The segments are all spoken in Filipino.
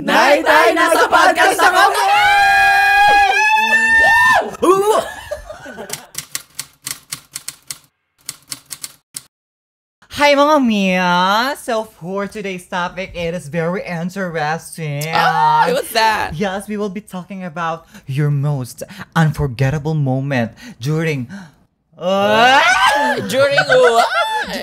Nay, tay, nasa podcast ako! Hi mga Mia! So for today's topic, it is very interesting. Oh, ah, what's that? Yes, we will be talking about your most unforgettable moment during Uh, during what?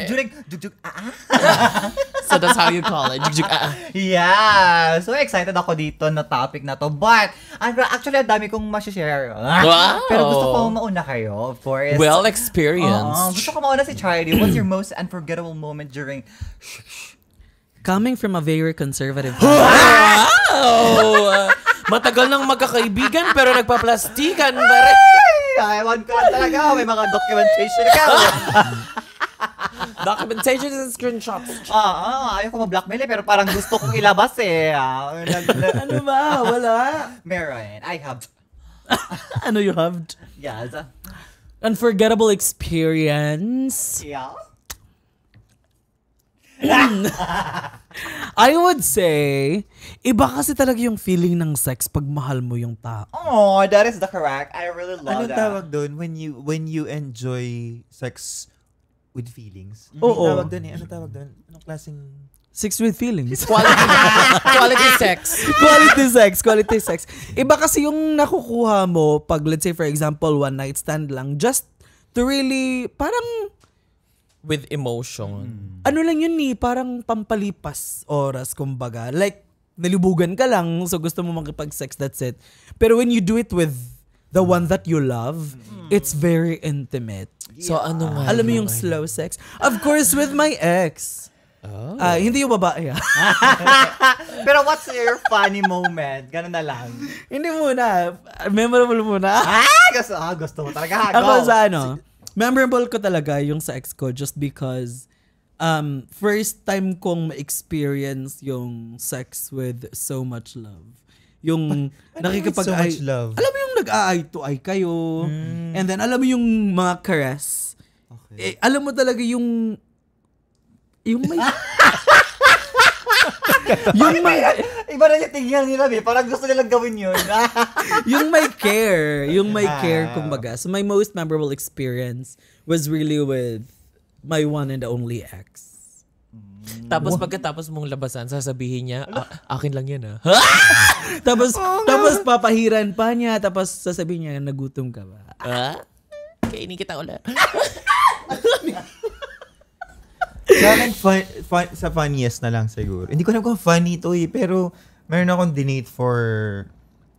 during jugjug ah, ah. so that's how you call it, jugjug ah, ah. Yeah. So excited ako dito na topic na to. But actually ang dami kong ma-share. Wow. Pero gusto ko mauna kayo. Of course. Well experienced. Uh, gusto ko mauna si Charlie. What's your most unforgettable moment during Coming from a very conservative Wow! Matagal nang magkakaibigan pero nagpaplastikan pa rin. Ewan ko talaga, may mga documentation ka. documentation and screenshots. ah, ah, ayaw ko ma-blackmail eh, pero parang gusto kong ilabas eh. Ah, ano ba? Wala? Meron. I have. ano you have? Yes. Unforgettable experience. Yeah. I would say, iba kasi talaga yung feeling ng sex pag mahal mo yung tao. Oh, that is the correct. I really love ano that. Ano tawag doon when you when you enjoy sex with feelings? Oo. Oh, tawag doon eh. Ano tawag doon? Anong klaseng Sex with feelings. Quality, quality sex. quality sex. Quality sex. Iba kasi yung nakukuha mo pag let's say for example one night stand lang just to really parang with emotion. Mm. Ano lang yun ni, eh, parang pampalipas oras kumbaga. Like nalibugan ka lang so gusto mo makipag-sex that's it. Pero when you do it with the one that you love, mm. it's very intimate. Yeah. So ano nga? Alam mo yung slow sex? Of course with my ex. Oh. Uh, hindi yung babae. Ah. Pero what's your funny moment? Ganun na lang. hindi muna. Memorable muna. ah, gusto, ah, gusto mo talaga. Go. Ako sa ano? memorable ko talaga yung sa ex ko just because um, first time kong ma-experience yung sex with so much love. Yung nakikipag ano so much love? Alam mo yung nag-eye to eye kayo. Mm. And then alam mo yung mga caress. Okay. Eh, alam mo talaga yung yung may yung may... Iba na yung tingnan nila, eh. Parang gusto nilang gawin yun. yung may care. Yung may ah. care, kumbaga. So my most memorable experience was really with my one and only ex. Mm. Tapos What? pagkatapos mong labasan, sasabihin niya, ah, akin lang yan ah. tapos, oh, tapos papahiran pa niya, tapos sasabihin niya, nagutom ka ba? Ah? Kainin kita ulit sa akin, fun, fun, sa funniest na lang siguro. Hindi ko alam kung funny to eh, pero meron akong dinate for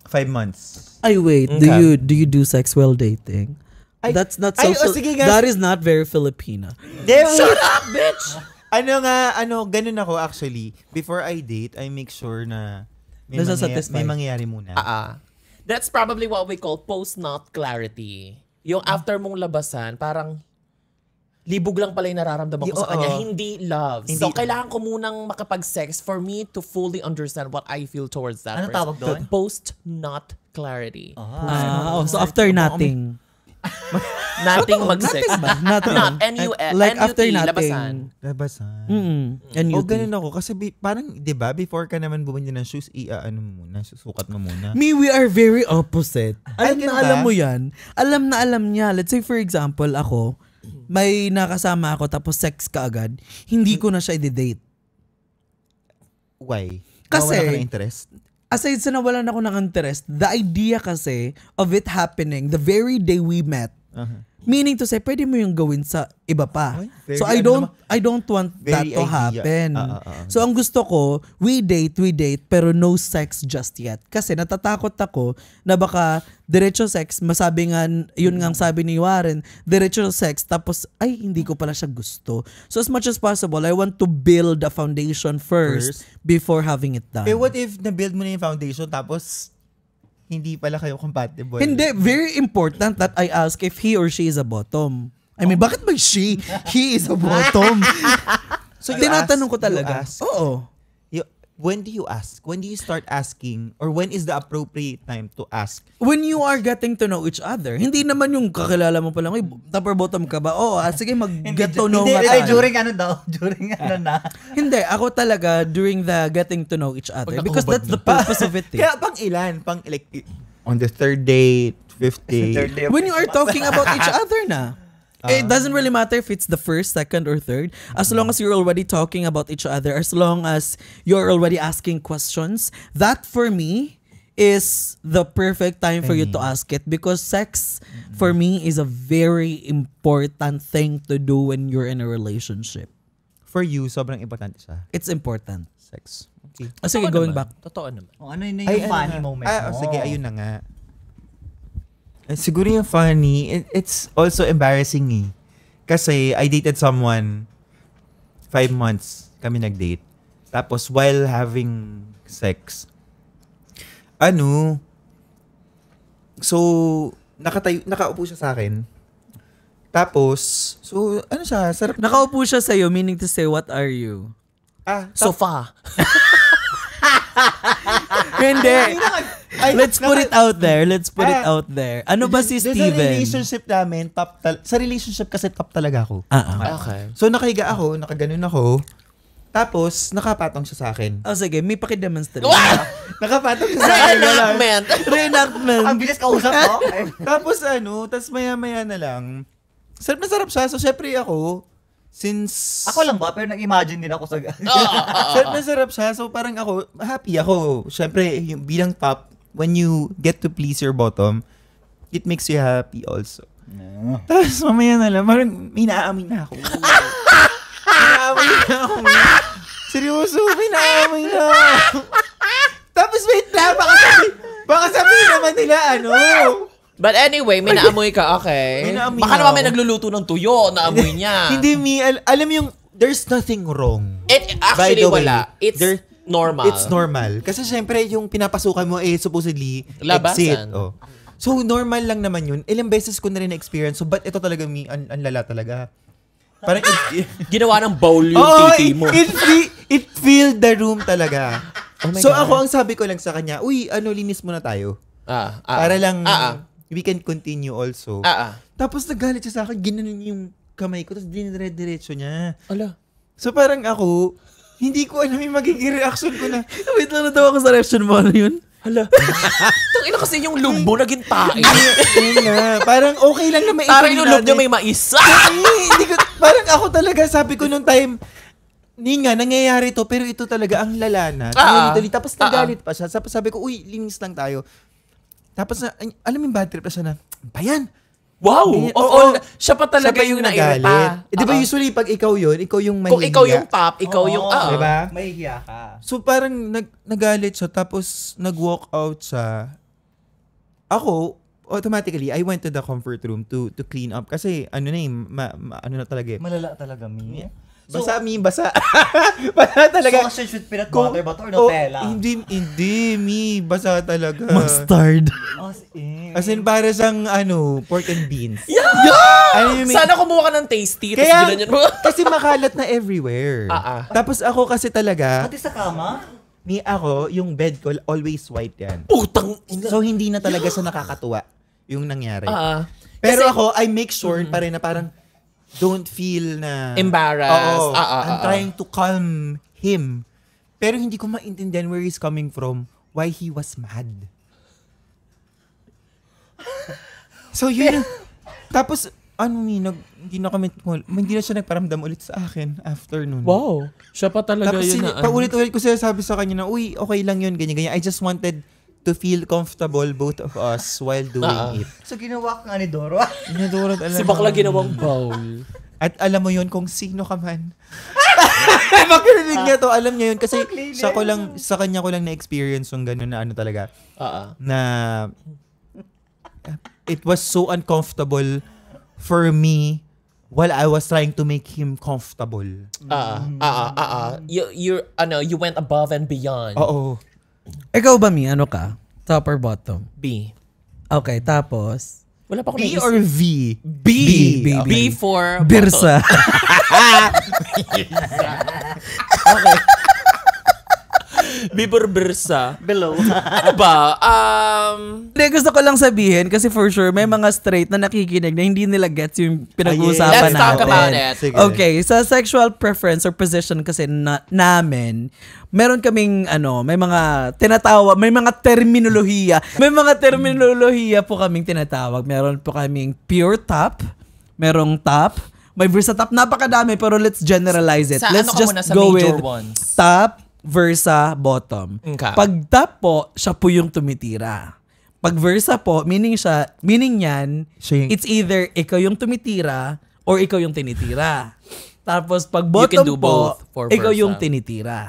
five months. Ay, wait. Okay. Do you do you do sexual dating? Ay, That's not so, ay, oh, sige nga. That is not very Filipina. Damn. Shut up, bitch! ano nga, ano, ganun ako actually. Before I date, I make sure na may, mangya- may mangyayari muna. Ah, uh-uh. That's probably what we call post-not clarity. Yung after mong labasan, parang libog lang pala yung nararamdaman ko sa kanya, hindi love. Hindi. So, kailangan ko munang makapag-sex for me to fully understand what I feel towards that ano person. tawag doon? Post not clarity. Ah, oh, so after nothing. nothing mag-sex. Nothing ba? Not N-U-S. Like after nothing. Labasan. Labasan. Mm-hmm. N-U-T. O oh, ganun ako. Kasi bi- parang, di ba, before ka naman bumili ng shoes, i-ano ah, mo muna, susukat mo muna. Me, we are very opposite. Alam na alam mo yan. Alam na alam niya. Let's say for example, ako, may nakasama ako tapos sex ka agad, hindi ko na siya i-date. Why? Kasi, Mawala ka ng interest? Aside sa nawalan ako ng interest, the idea kasi of it happening the very day we met, uh-huh. Meaning to say, pwede mo yung gawin sa iba pa. so I ano don't I don't want that to happen. Ah, ah, ah. So ang gusto ko, we date, we date, pero no sex just yet. Kasi natatakot ako na baka diretso sex, masabi nga, yun nga sabi ni Warren, diretso sex, tapos, ay, hindi ko pala siya gusto. So as much as possible, I want to build a foundation first, first? before having it done. Eh, what if na-build mo na yung foundation, tapos hindi pala kayo compatible. Hindi, very important that I ask if he or she is a bottom. I mean, oh. bakit may she? He is a bottom. so you tinatanong ask, ko talaga. Oo when do you ask? When do you start asking? Or when is the appropriate time to ask? When you are getting to know each other. Hindi naman yung kakilala mo pa lang, upper bottom ka ba? Oo, oh, sige, mag-get to know nga tayo. during ano daw, during ano na. hindi, ako talaga during the getting to know each other. Because that's the purpose of it. Eh. Kaya pang ilan? Pang like, on the third date, fifth date. when you are talking about each other na. It ah. doesn't really matter if it's the first, second, or third. As long as you're already talking about each other, as long as you're already asking questions, that for me is the perfect time for you to mm-hmm. ask it because sex for me is a very important thing to do when you're in a relationship. For you, sobrang importante siya. It's important. Sex. Okay. Ah, sige, Totoo going naman. back. Totoo naman. Oh, ano yun yung ano funny moment Ah, oh, sige, ayun na nga. Eh, siguro yung funny, it, it's also embarrassing eh. Kasi I dated someone, five months kami nag-date. Tapos while having sex, ano, so, nakatayo, nakaupo siya sa akin. Tapos, so, ano siya, sarap. Nakaupo siya sa'yo, meaning to say, what are you? Ah, Sofa. Hindi. Let's put it out there. Let's put it ah, out there. Ano ba si Steven? Sa relationship namin, top tal- sa relationship kasi top talaga ako. Ah, ah. okay. So nakahiga ako, nakaganon ako. Tapos, nakapatong siya sa akin. Oh, sige. May pakidemonstrate. What? nakapatong siya sa akin. Reenactment. Reenactment. Ang bilis kausap ko. Oh. tapos ano, tapos maya-maya na lang. Sarap na sarap siya. So, syempre ako, since... Ako lang ba? Pero nag-imagine din ako sa... sarap na sarap siya. So, parang ako, happy ako. Syempre, yung bilang top, when you get to please your bottom, it makes you happy also. No. Tapos mamaya na lang, parang may naaamoy na ako. naaamoy na ako. Seryoso, may naaamoy na ako. Tapos wait na, baka sabihin, baka sabihin naman nila ano. But anyway, may naamoy ka, okay? May naamoy Baka naman may nagluluto ng tuyo, naamoy niya. Hindi, mi, al- alam yung, there's nothing wrong. It, actually, wala. Way, it's, there, normal. It's normal. Kasi syempre, yung pinapasukan mo eh supposedly Labasan. exit. Oh. So, normal lang naman yun. Ilang beses ko na rin na-experience. So, but ito talaga, mi, an, an lala talaga. Parang, it, ginawa ng bowl yung oh, titi mo. It, it, fe- it filled the room talaga. Oh so, God. ako, ang sabi ko lang sa kanya, uy, ano, linis muna tayo. Ah, ah, Para lang, ah, ah. we can continue also. Ah, ah. Tapos, nagalit siya sa akin, ginanon yung kamay ko, tapos dinire-diretso niya. Ala. So, parang ako, hindi ko alam yung magiging reaction ko na. Wait lang na ko sa reaction mo. Ano yun? Hala. Itong ina kasi yung lumbo naging tae. Yun na. Parang okay lang na may Parang yung lugbo may mais. hindi ko, parang ako talaga, sabi ko nung time, ni nga, nangyayari to, pero ito talaga ang lalana. Ah, Tuloy, ah. tapos ah, ah. nagalit pa siya. sabi ko, uy, linis lang tayo. Tapos, na, alam yung bad trip na siya na, bayan, Wow! Hindi, of all, siya pa talaga siya pa yung, yung nagalit. Ah, eh, di ba uh-huh. usually pag ikaw yun, ikaw yung mahihiya. Kung ikaw yung top, ikaw oh, yung... Uh, di ba? Mahihiya ka. So parang nag, nagalit siya tapos nag-walk out siya. Ako, automatically, I went to the comfort room to to clean up kasi ano na eh, ma, ma, ano na talaga eh. Malala talaga, me. Yeah. So, basa, mi, basa. basa talaga. Sausage with peanut Kung, butter ba or oh, Nutella? Oh, hindi, hindi, mi, basa talaga. Mustard. Eh. As in. para sang, ano, pork and beans. Yeah! yeah! Ano yung, Sana kumuha ka ng tasty, Kaya, tapos mo. kasi makalat na everywhere. Ah, ah. Tapos ako kasi talaga. Pati sa kama? Ni ako, yung bed ko, always white yan. Putang ina. So, hindi na talaga yeah. siya nakakatuwa yung nangyari. Ah, ah. Pero Kasi, ako, I make sure mm-hmm. pa rin na parang, don't feel na... Embarrassed. Oo, uh, uh, I'm ah, trying to calm him. Pero hindi ko maintindihan where he's coming from, why he was mad. so yun, tapos ano ni nag, hindi na kami, hindi na siya nagparamdam ulit sa akin after nun. Wow. Siya pa talaga Tapos yun Tapos na. Ano. Paulit-ulit ko siya sabi sa kanya na, uy, okay lang yun, ganyan, ganyan. I just wanted to feel comfortable both of us while doing Ah. it. So, ginawa ka nga ni Doro. Inadorad alam Si bakla mo. ginawang bowl. At alam mo yon kung sino ka man. Pagkarinig niya to, alam niya yun. Kasi sa, ko lang, sa kanya ko lang na-experience yung gano'n na ano talaga. Ah, ah. Na it was so uncomfortable for me while I was trying to make him comfortable. Ah, ah, ah, ah, ah. You, you're, ano, you went above and beyond. Oo. Ikaw ba, Mi? Ano ka? Top or bottom? B. Okay, tapos? Wala pa ako B naisip. or V? B. B, B. B for Birsa. okay. Bibor Bersa. Below. ano ba? Um, hindi, gusto ko lang sabihin kasi for sure may mga straight na nakikinig na hindi nila gets yung ah, pinag-uusapan natin. Let's talk natin. about it. Sige. Okay, sa sexual preference or position kasi na, namin, meron kaming ano, may mga tinatawag, may mga terminolohiya. May mga terminolohiya po kaming tinatawag. Meron po kaming pure top, merong top, may versatile top. Napakadami pero let's generalize it. Sa let's ano just go with ones? top, Versa bottom. Okay. Pag top po, siya po yung tumitira. Pag Versa po, meaning siya, meaning niyan, yung, it's either ikaw yung tumitira or ikaw yung tinitira. Tapos pag bottom you can do po, both for ikaw versa. yung tinitira.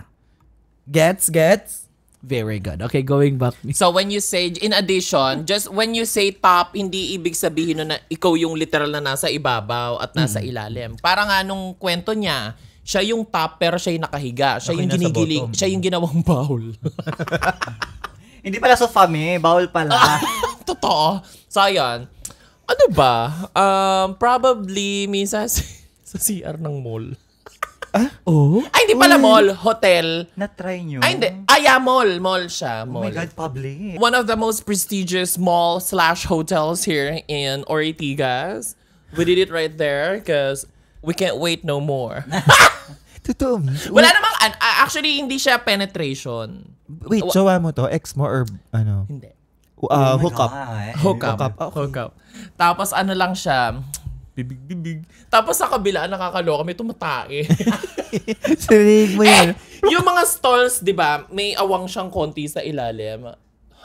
Gets, gets? Very good. Okay, going back. So when you say, in addition, just when you say top, hindi ibig sabihin na, na ikaw yung literal na nasa ibabaw at nasa mm. ilalim. Para nga nung kwento niya, siya yung top pero siya yung nakahiga. Siya yung ginigiling, siya yung ginawang bowl. Hindi pala sofa me, eh, bawal pala. Totoo. So, ayan. Ano ba? Um, probably, minsan sa CR ng mall. Ah? Oh? Ay, hindi pala Uy. mall. Hotel. Na-try nyo? Ay, hindi. Ay, ah, yeah, mall. Mall siya. Mall. Oh my God, public. One of the most prestigious mall slash hotels here in Ortigas. We did it right there because we can't wait no more. Totoo. Wala namang, an- actually, hindi siya penetration. Wait, Wa- jowa mo to? Ex mo or ano? Hindi. Uh, oh hook, up. hook up. Hook up. Okay. Hook up. Tapos ano lang siya, bibig bibig. Tapos sa kabila, nakakaloka, may tumatae. Sarinig mo yun. Eh, yung mga stalls, di ba, may awang siyang konti sa ilalim.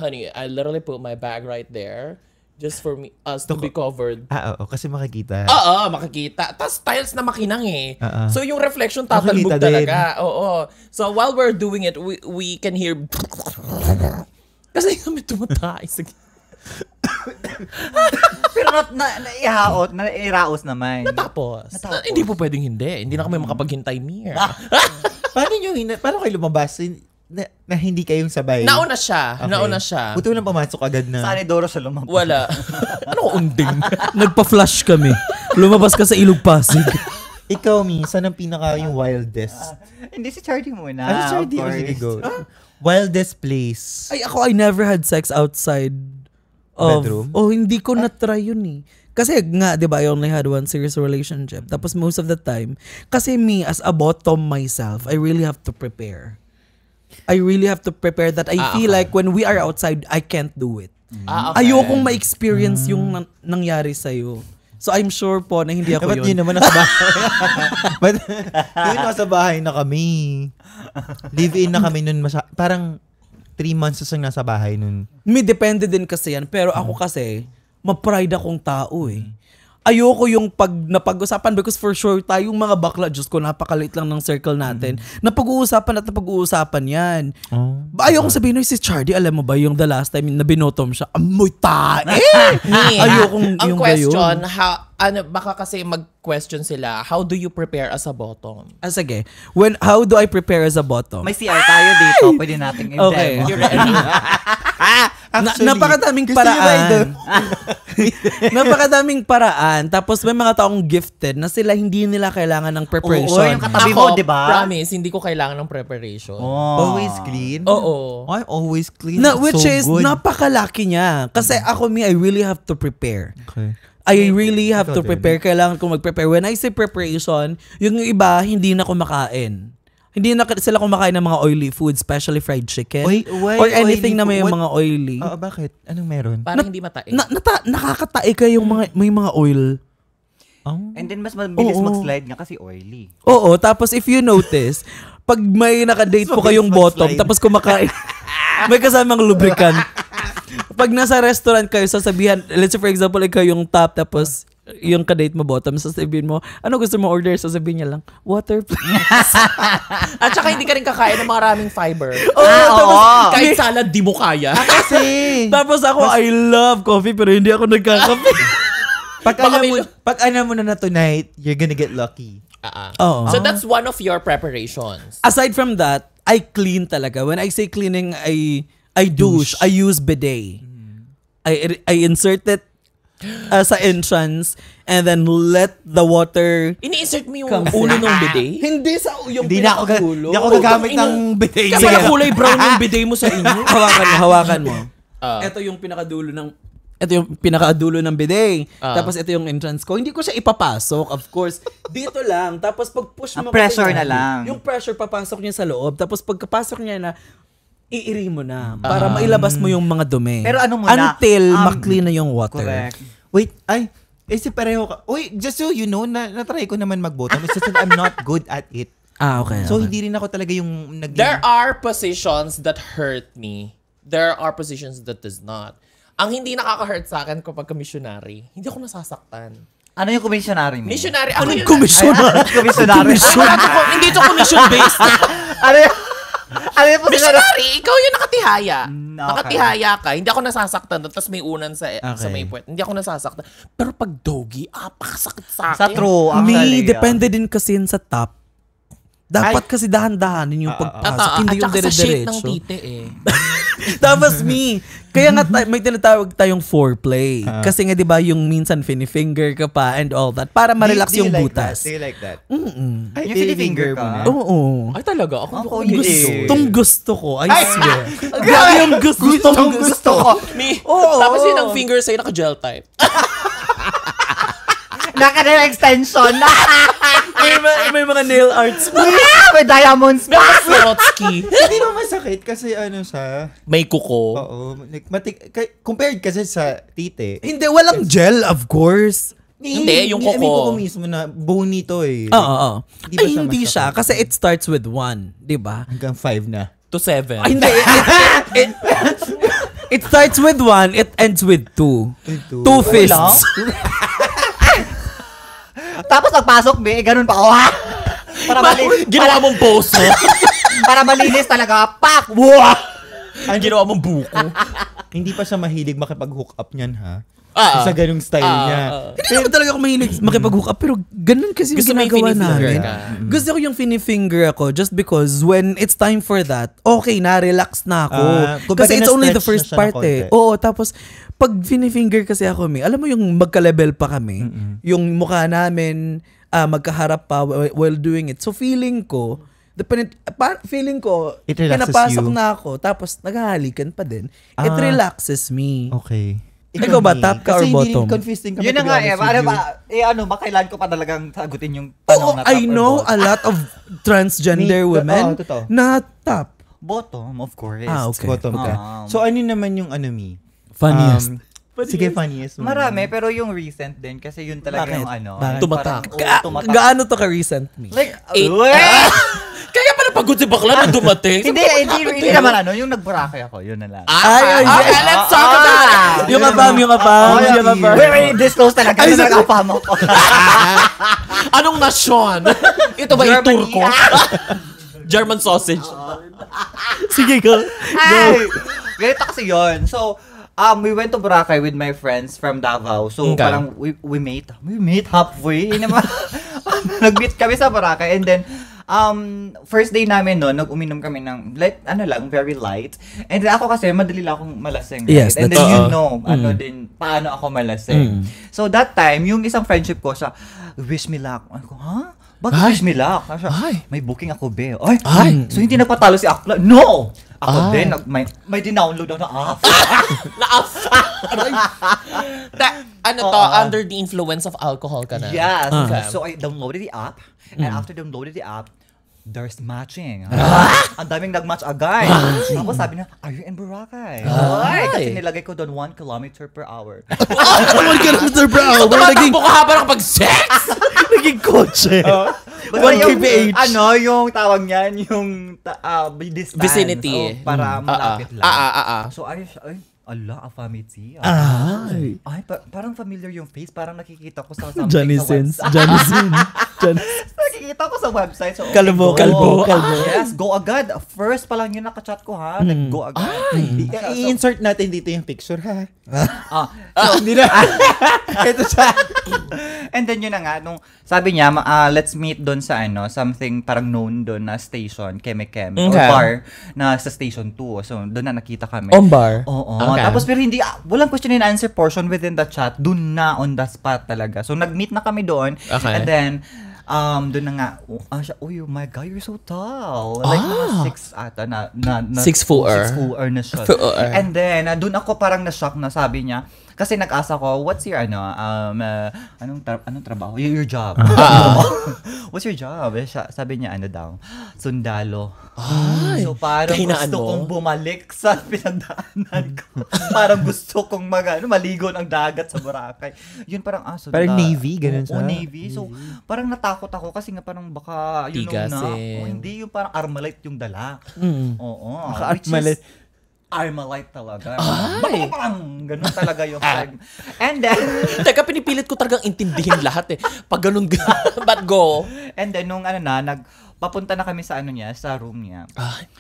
Honey, I literally put my bag right there just for me us to, to be covered. Ah, oo, kasi makikita. Oo, makikita. Tapos tiles na makinang eh. Uh-oh. So yung reflection tatalbog talaga. Oo. So while we're doing it, we we can hear Kasi kami tumatay sa Pero not na, naihaot, na iraos naman. Natapos. Natapos. Na, hindi po pwedeng hindi. Hindi na kami makapaghintay niya. Ah. Ah. paano nyo, hina- paano kayo lumabas? na, na hindi kayong sabay. Nauna siya. Okay. Nauna siya. Buto lang pumasok agad na. Sana Doro sa lumabas. Wala. ano ko unding? Nagpa-flash kami. Lumabas ka sa ilog pasig. Ikaw, Mi, saan ang pinaka yung wildest? Uh, hindi si Charlie muna. Ano si Charlie? Oh, ah, sige, go. wildest place. Ay, ako, I never had sex outside of... Bedroom? Oh, hindi ko na-try yun eh. Kasi nga, di ba, I only had one serious relationship. Tapos most of the time, kasi me, as a bottom myself, I really have to prepare. I really have to prepare that. I ah, feel okay. like when we are outside, I can't do it. Mm. Ah, okay. Ayokong ma-experience mm. yung na- nangyari sa'yo. So I'm sure po na hindi ako eh, yun. naman nasa bahay? Ba't yun nasa bahay na kami? Live-in na kami nun. Mas- parang three months na nasa bahay nun. May depende din kasi yan. Pero ako kasi, ma-pride akong tao eh ayoko yung pag napag-usapan because for sure tayong mga bakla, just ko, napakalit lang ng circle natin. Mm-hmm. Napag-uusapan at napag-uusapan yan. Oh. Ayoko sabihin na si Chardy, alam mo ba, yung the last time na binotom siya, amoy tae! ayoko yung Ang question, gayon. how, ano, baka kasi mag-question sila, how do you prepare as a bottom? Ah, sige. When, how do I prepare as a bottom? May CR tayo dito, pwede natin i-demo. Okay. You're ready? Actually, Na, napakadaming paraan. napakadaming paraan. Tapos may mga taong gifted na sila hindi nila kailangan ng preparation. Oo, yung katabi mo, di ba? promise, hindi ko kailangan ng preparation. Oh. Always clean? Oo. Ay, always clean. Na, which so is, good. napakalaki niya. Kasi ako, me, I really have to prepare. Okay. I really have to prepare. Kailangan ko mag-prepare. When I say preparation, yung iba, hindi na kumakain. Hindi na sila kumakain ng mga oily food, especially fried chicken. Oy, why, or anything na may what? mga oily. Oo, oh, bakit? Anong meron? Para hindi matae. Na, nata, nakakatae kayo yung mga, may mga oil. Oh. And then mas mabilis Oo. mag-slide nga kasi oily. Oo, tapos if you notice, pag may nakadate po kayong bottom, tapos kumakain, may kasamang lubricant. pag nasa restaurant kayo, sasabihan, let's say for example, ikaw yung top, tapos yung kadate mo bottom, sasabihin mo, ano gusto mo order? Sasabihin niya lang, water please. At saka hindi ka rin kakain ng maraming fiber. Oo, ah, tapos oo. kahit salad di mo kaya. Ah, kasi. tapos ako, Mas, I love coffee pero hindi ako nagkakape. pag, alam mo, pag alam mo na na tonight, you're gonna get lucky. Uh-uh. So that's one of your preparations. Aside from that, I clean talaga. When I say cleaning, I I douche. douche. I use bidet. Mm. I I insert it uh, sa entrance and then let the water Ini-insert mo yung ulo ng bidet? Ah, hindi sa yung Hindi na ako, ga- hindi ako gagamit ng bidet. Kaya pala kulay brown yung ah, ah. bidet mo sa inyo. hawakan mo, hawakan mo. ito yung pinakadulo ng ito yung pinakadulo ng bidet. Tapos ito yung entrance ko. Hindi ko siya ipapasok, of course. Dito lang. Tapos pag push mo. pressure na lang. Yung pressure papasok niya sa loob. Tapos pagkapasok niya na, iiri mo na mm. para um, mailabas mo yung mga dumi. Pero ano muna? Until um, na yung water. Correct. Wait, ay, eh si pareho ka. Uy, just so you know, na, natry ko naman mag-bottom. It's just that I'm not good at it. Ah, okay. So, okay. hindi rin ako talaga yung nag- There are positions that hurt me. There are positions that does not. Ang hindi nakaka-hurt sa akin kapag missionary, hindi ako nasasaktan. Ano yung commissionary mo? Missionary. Ano yung commissionary? Ano commissionary? hindi ito commission-based. ano yun? Ano yung Missionary, ikaw yung nakatihaya. Mm, okay. Nakatihaya ka. Hindi ako nasasaktan doon. Tapos may unan sa, okay. sa may puwet. Hindi ako nasasaktan. Pero pag doggy, apakasakit ah, sa akin. Sa true, actually. May, depende din kasi sa top dapat Ay, kasi dahan-dahanin yung uh, pagpasok. Uh, uh, hindi yung dire-diretso. At sa shape ng tite eh. Tapos me, kaya nga ta- may tinatawag tayong foreplay. Uh, kasi nga 'di ba yung minsan fini-finger ka pa and all that para ma-relax yung like butas. That? Do you like that? Mm. Ay, yung fini-finger ka. Mo Oo. Oh, Ay talaga ako ako gusto. Eh. gustong gusto ko. I swear. Grabe yung gustong gusto, gusto ko. Me. Oo. Tapos yun ang finger sa'yo naka-gel type. naka extension may, may, may mga nail arts pa. Ah, may diamonds pa. Swarovski. Hindi ba masakit kasi ano sa... May kuko. Oo. Like, matik, compared kasi sa tite. Hindi, walang gel, of course. Hindi, yung kuko. Hindi, kuko mismo na bony to eh. Oo, ah, oo. Ah, hindi, Ay, hindi siya. Kasi it starts with one, di ba? Hanggang five na. To seven. Ay, hindi. it, it, it, it starts with one, it ends with two. Two, two fists. Tapos pagpasok, eh, ganun pa oh, ako. para mali. Ginawa mong pose. para malinis talaga. Pak! Wah! Ang ginawa mong buko. Hindi pa siya mahilig makipag-hook up niyan, ha? Ah, sa ganung ah. style ah, niya. Ah, Hindi naman talaga ako mahilig makipag-hook up, pero ganun kasi yung ginagawa namin. Ka. Mm-hmm. Gusto ko yung finifinger ako just because when it's time for that, okay na, relax na ako. Uh, kasi it's only the first part eh. Oo, tapos pag finifinger kasi ako, may, alam mo yung magka-level pa kami, mm-hmm. yung mukha namin, uh, magkaharap pa while doing it. So feeling ko, dependent, pinit, feeling ko, it pinapasok you. na ako, tapos naghahalikan pa din. Ah, it relaxes me. Okay. Ikaw ba, top ka or bottom? Kasi hindi Yun nga eh, eh. Ano ba, eh ano, makailan ko pa talagang sagutin yung tanong oh, na top I know a lot of transgender women oh, na top. Bottom, of course. Ah, okay. Bottom ka. Um, so, ano naman yung ano, Mi? Funniest. Um, But Sige, funniest. Muna. Marami, pero yung recent din, kasi yun talaga Bakit? yung ano. Bakit? Tumatak. Parang, oh, tumatak. Gaano to ka-recent, me? Like, Eight. Eh, ah! Uh, Kaya pala pagod si bakla na dumating. hindi, hindi, hindi naman ano. Yung nagbarake ako, yun na lang. Ay, ah, ay, Okay, let's talk ah, about it. Yung abam, yung abam, yung abam. Wait, wait, disclose talaga. Ay, Ay, sa- nakapam ako. Anong nasyon? Ito ba yung Turko? German sausage. Sige, go. Ay! Ganito kasi yun. So, Um, we went to Boracay with my friends from Davao. So, okay. parang we, we made, we made halfway. Nag-meet kami sa Boracay. And then, um, first day namin no, nag-uminom kami ng, like, ano lang, very light. And then ako kasi, madali lang akong malasing. Right? Yes, And then uh you know, mm. ano din, paano ako malasing. Mm. So, that time, yung isang friendship ko, siya, wish me luck. Ako, ha? Huh? Bakit Ay. Miss Milak? Ay. May booking ako, be. Ay. Ay. So hindi nagpatalo si Akla? No! Ako Ay. din, may, may dinownload ako na app. Na-app! Ta- ano to, Oo. under the influence of alcohol ka na. Yes. Ah. Okay. So I downloaded the app. And hmm. after downloaded the app, there's matching. Ah! Ang daming nag-match agad. Ako sabi na, are you in Boracay? Ah. Ay, kasi nilagay ko doon 1 kilometer per hour. One kilometer per hour. Tumatakbo ka habang pag sex Naging kotse. Oh. Basta yung, KBH. ano, yung tawag niyan, yung uh, ah, distance. Vicinity. Oh, para mm. malapit ah, ah. lang. Ah, ah, ah, ah, So, ay, ay, ala, afamity. Ah. Ay, ay pa- parang familiar yung face. Parang nakikita ko sa something Johnny sa Sins. Johnny Sins. Johnny Nakikita ko sa website. So, kalbo, go. kalbo, kalbo. yes, go agad. First pa lang yun nakachat ko ha. Mm. Like, go agad. Ay, mm. I-insert natin dito yung picture ha. ah, so, hindi na. Ito siya. And then yun na nga, nung sabi niya, uh, let's meet doon sa ano, something parang known doon na station, keme okay. or bar na sa station 2. So doon na nakita kami. On bar? Oo. Okay. Tapos pero hindi, uh, walang question and answer portion within the chat. Doon na on the spot talaga. So nag-meet na kami doon. Okay. And then, um, doon na nga, oh, ah, siya, oh my God, you're so tall. Like, ah. six ata na, na, na six footer. Six footer na siya. And then, uh, doon ako parang na-shock na sabi niya, kasi nag-asa ko, what's your ano, um, uh, anong, tra- anong trabaho? Your, your job. Ah, ah, ah. what's your job? Eh, sabi niya, ano daw, sundalo. Ay, so parang gusto mo? kong bumalik sa pinagdaanan ko. parang gusto kong mag, ano, maligo ng dagat sa Boracay. Yun parang, ah, sundalo. Parang Navy, ganun sa. Oh, Navy. So, parang natakot ako kasi nga parang baka, you Tigas know na, eh. oh, hindi yung parang armalite yung dala. Mm. Oo. Baka armalite. Armalite talaga. Ay! Bang! Ganun talaga yung flag. Ah. And then... Teka, pinipilit ko talagang intindihin lahat eh. Pag ganun, but go. And then, nung ano na, nag, papunta na kami sa ano niya, sa room niya. Ay,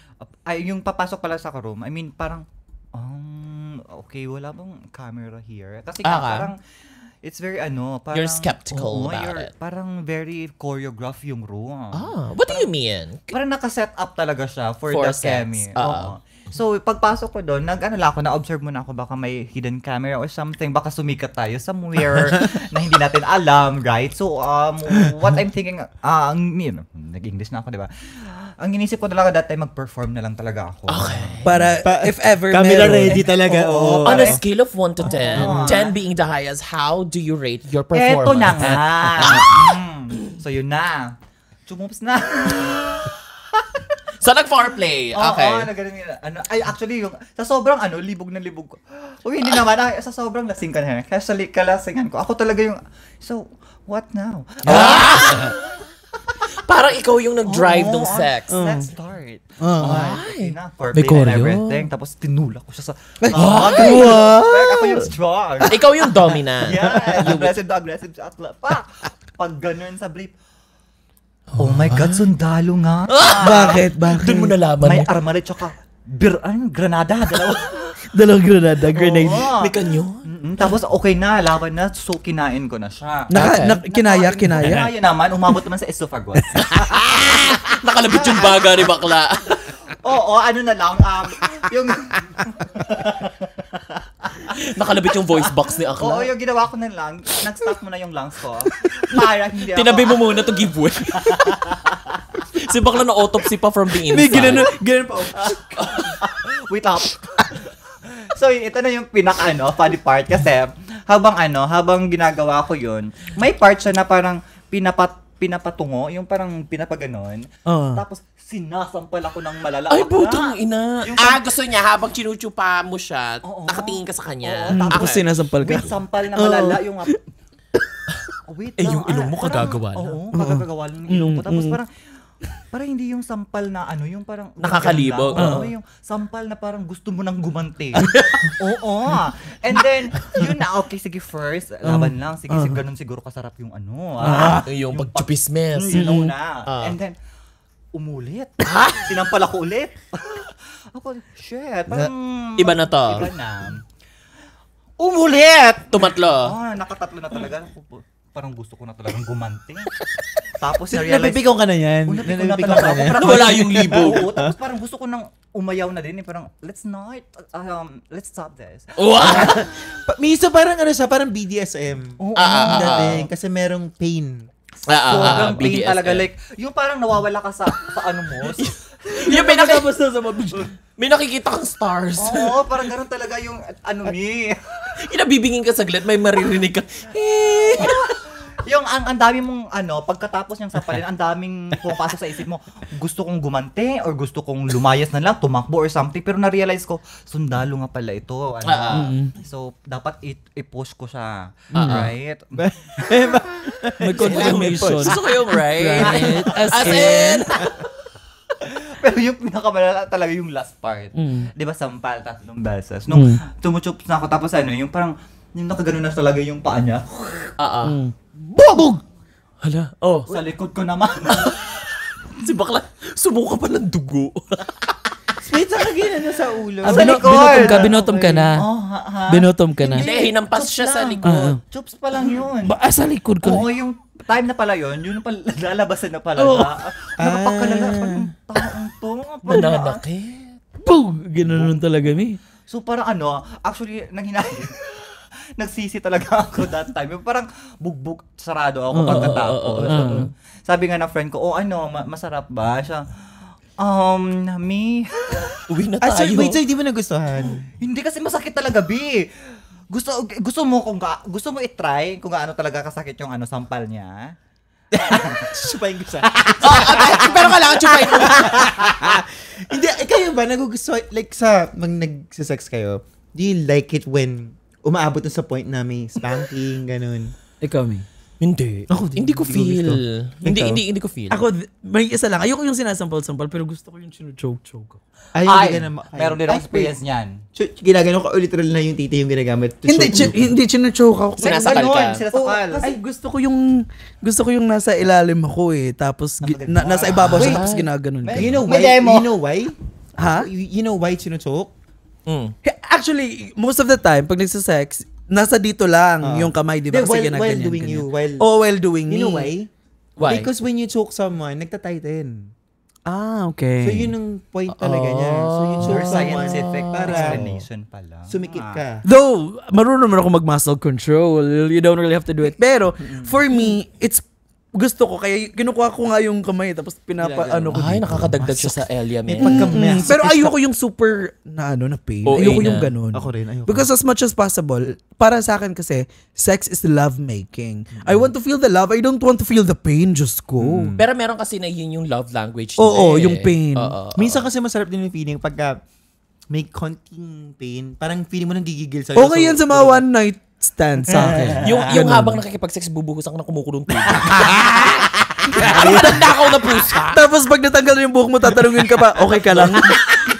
Ay yung papasok pala sa room, I mean, parang, um, okay, wala bang camera here? Kasi ah, parang, it's very ano, parang... You're skeptical oh, about you're, it. Parang very choreograph yung room. Ah, what parang, do you mean? Parang naka-set up talaga siya for, for the sets. semi. Uh-oh. Ah. Oo. So, pagpasok ko doon, nag-ano lang ako, na-observe muna ako, baka may hidden camera or something, baka sumikat tayo somewhere na hindi natin alam, right? So, um, what I'm thinking, uh, ang, you know, nag-English na ako, di ba? Ang inisip ko talaga that time, mag-perform na lang talaga ako. Okay. Para, pa, if ever Kami na ready talaga. Oo, oh, On a scale of 1 to 10, 10 being the highest, how do you rate your performance? Eto na nga. Mm. so, yun na. Chumups na. So, nag-four play. okay. Oo, nagkaroon nila. Ano, ay, actually, yung, sa sobrang ano, libog na libog ko. O, hindi naman. Ay, ah, sa sobrang lasing ka na. Kasi kalasingan ko. Ako talaga yung, so, what now? Ah! ah! Parang ikaw yung nag-drive oh, ng sex. Uh, hmm. let's start. Uh, Why? Na, May and everything. Tapos tinula ko siya sa... Ay, oh, okay. what? Ako yung strong. ikaw yung dominant. yeah. Aggressive, aggressive. At, pa, pag ganun sa blip, Oh my God, ah. sundalo nga. Bakit? Bakit? Doon mo nalaman. May armale tsaka bir, ano, granada. Dalawa. Dalawang granada, grenade. Oo. May kanyo? Mm, Tapos okay na, laban na, so kinain ko na siya. Naka, Okay. na- kinaya, kinaya. Kaya naman, umabot naman sa esophagus. Nakalabit yung baga ni bakla. Oo, ano na lang, um, yung... Nakalabit yung voice box ni Akla. Oo, yung ginawa ko na lang, nag-stop mo na yung lungs ko. Para hindi ako... Tinabi mo muna to give way. si Bakla na autopsy pa from the inside. May ganun, ganun pa. Wait up. so, ito na yung pinaka, ano, funny part. Kasi, habang ano, habang ginagawa ko yun, may part siya na parang pinapat pinapatungo, yung parang pinapaganon. Uh. Tapos, sinasampal ako ng malala. Ay, butang ina. Yung, ah, gusto niya habang chinuchupa mo siya, oo, nakatingin ka sa kanya. Oo, hmm, tapos okay. sinasampal ka. With sampal na malala oh. yung... Oh, wait eh, yung ilong mo kagagawa na. Oo, kagagawa ng ilong ko. Tapos parang, parang hindi yung sampal na ano, yung parang... Nakakalibog. Oo, uh. yung sampal na parang gusto mo nang gumanti. oo. And then, yun na, okay, sige first, mm. laban lang. Sige, uh. sige, ah. ganun siguro kasarap yung ano. Ah, ah. yung, yung pagchupismes. Mm, yun na. Ah. And then, umulit. Sinampal ako ulit. ako, shit. Parang, iba na to. Iba na. Umulit! Tumatlo. Oh, nakatatlo na talaga. Parang gusto ko na talagang gumanti. tapos so, na-realize. Nabibigaw ka na yan. Oh, nabibigaw na talaga ako. Parang, Wala yung libo. tapos parang gusto ko nang umayaw na din. Eh. Parang, let's not, um, let's stop this. Wow! Miso parang ano siya, parang BDSM. Oo, oh, uh, uh, uh, uh, Kasi merong pain. Ah, ah, so, ah, pain talaga. Like, yung parang nawawala ka sa, sa ano mo. So, yung may nakikita sa mga May nakikita kang stars. Oo, parang ganun talaga yung ano ni. yung nabibingin ka saglit, may maririnig ka. Eh yung ang, ang dami mong ano, pagkatapos niyang sapalin, ang daming pumapasok sa isip mo, gusto kong gumante or gusto kong lumayas na lang, tumakbo or something. Pero na-realize ko, sundalo nga pala ito. Ano, uh-huh. So, dapat i- i-push ko sa Uh-huh. Ah, right? may confirmation Gusto ko yung right. As, in. in. Pero yung pinakamalala talaga yung last part. Mm. Di ba, sampal, tatlong beses. Nung mm. tumuchups na ako, tapos ano, yung parang, yung nakagano na talaga yung paa niya. Oo. Uh-uh. Mm. Bumabog! Hala, oh. Sa likod ko naman. si bakla, sumuka pa ng dugo. Wait, sa kagina na sa ulo. Ah, sa bino, likod. Binotom ka, binotom ka na. Oh, ha, ha? Binotom ka na. Hindi, hinampas siya sa likod. Uh-huh. Ah, ah. ah. Chups pa lang yun. Ba, ah, sa likod ko. Oo, yung time na pala yun, yun pala, lalabasan na pala. Oh. Na, napakalala pa ng taong to. Nananakit. Boom! Ganun talaga, mi. So parang ano, actually, nang hinahin. nagsisi talaga ako that time. Yung Parang bugbog, sarado ako oh, pagkatapos. Oh, oh, oh, oh. Sabi nga na friend ko, oh ano, masarap ba? Siya, Um, me? Uwi na tayo. Ah, sir, wait, sir, di mo nagustuhan? Hindi kasi masakit talaga, B. Gusto gusto mo kung ka, gusto mo i-try kung gaano talaga kasakit yung ano sampal niya? Susupain ko sa. oh, Pero kailangan chupain ko. Hindi, eh, kayo ba nagugustuhan? Like sa, mag nagsisex kayo, do you like it when umaabot na sa point na may spanking, ganun. Ikaw, may? Hindi. Ako, hindi, ko feel. Hindi, hindi, hindi ko feel. Ako, may isa lang. Ayoko yung sinasampal-sampal, pero gusto ko yung chinu choke choke Ay, ay, na meron din ako experience niyan. Ch- ginagano ko, literal na yung titi yung ginagamit. To hindi, ch- hindi sinu-choke ako. Sinasakal ka. Sinasakal. Oh, kasi ay, gusto ko yung, gusto ko yung nasa ilalim ako eh. Tapos, gi- na, nasa ibabaw siya, tapos ginaganon. You know why? You know why? Ha? You, know why chinu choke Mm. Actually, most of the time, pag nagsasex, nasa dito lang uh, yung kamay, di ba? Kasi while, ganyan, while doing ganyan. you. While, oh, while doing you me. You know why? Why? Because when you choke someone, nagtatighten. Ah, okay. So, yun ang point talaga oh. niya. So, you oh. choke someone. scientific para explanation lang. Sumikip ka. Ah. Though, marunong naman ako mag-muscle control. You don't really have to do it. Pero, for me, it's gusto ko kaya kinukuha ko nga yung kamay tapos pinapa ano ko. Ay, dito. nakakadagdag siya sa Elia, man. Mm, pero ayoko yung super na ano na pain. O, ayoko na. Eh, yung ganun. Ako rin, ayoko. Because as much as possible, para sa akin kasi, sex is love making. mm I want to feel the love. I don't want to feel the pain, just ko. Mm. Pero meron kasi na yun yung love language. Oo, oh, eh. yung pain. Oh, oh, oh. Minsan kasi masarap din yung feeling pagka may konting pain, parang feeling mo nang gigigil sa'yo. Okay so, yan sa mga one night stand sa akin. yung yung habang nakikipag-sex, bubuhos ako na kumukulong tubig. Ang matanda ako na pusa. Tapos pag natanggal yung buhok mo, tatanungin ka pa, okay ka lang?